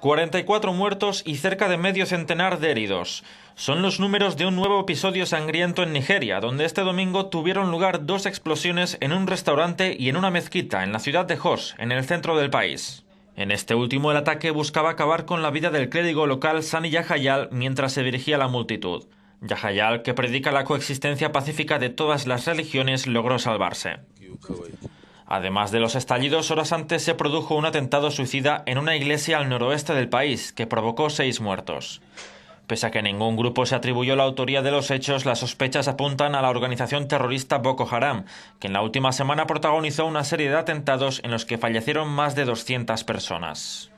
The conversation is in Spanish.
44 muertos y cerca de medio centenar de heridos. Son los números de un nuevo episodio sangriento en Nigeria, donde este domingo tuvieron lugar dos explosiones en un restaurante y en una mezquita en la ciudad de Jos, en el centro del país. En este último, el ataque buscaba acabar con la vida del clérigo local Sani Yahayal mientras se dirigía a la multitud. Yahayal, que predica la coexistencia pacífica de todas las religiones, logró salvarse. Además de los estallidos, horas antes se produjo un atentado suicida en una iglesia al noroeste del país, que provocó seis muertos. Pese a que ningún grupo se atribuyó la autoría de los hechos, las sospechas apuntan a la organización terrorista Boko Haram, que en la última semana protagonizó una serie de atentados en los que fallecieron más de 200 personas.